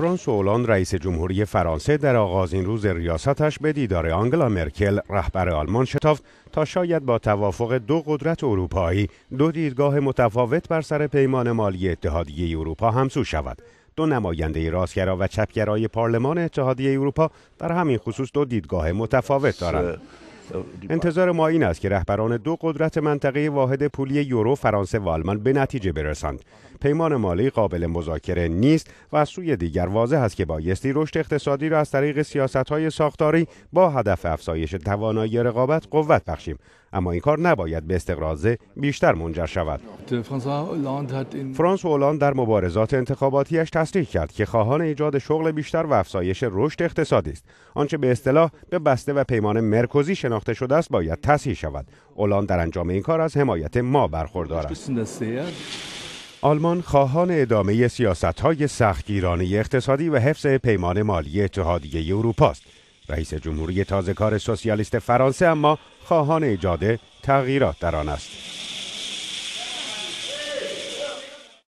فرانسوا اولاند رئیس جمهوری فرانسه در آغاز این روز ریاستش به دیدار آنگلا مرکل رهبر آلمان شتافت تا شاید با توافق دو قدرت اروپایی دو دیدگاه متفاوت بر سر پیمان مالی اتحادیه اروپا همسو شود دو نماینده راستگرا و چپگرای پارلمان اتحادیه اروپا در همین خصوص دو دیدگاه متفاوت دارند انتظار ما این است که رهبران دو قدرت منطقه واحد پولی یورو فرانسه و آلمان به نتیجه برسند پیمان مالی قابل مذاکره نیست و از سوی دیگر واضح است که بایستی رشد اقتصادی را از طریق های ساختاری با هدف افزایش توانایی رقابت قوت بخشیم اما این کار نباید به استقراض بیشتر منجر شود فرانس و در مبارزات انتخاباتیش تصریح کرد که خواهان ایجاد شغل بیشتر و افزایش رشد اقتصادی است آنچه به اصطلاح به بسته و پیمان مرکزی شناخته شناخته شده است باید تصحیح شود اولاند در انجام این کار از حمایت ما برخوردار است آلمان خواهان ادامه سیاست های سختگیرانه اقتصادی و حفظ پیمان مالی اتحادیه اروپا است رئیس جمهوری تازه کار سوسیالیست فرانسه اما خواهان ایجاد تغییرات در آن است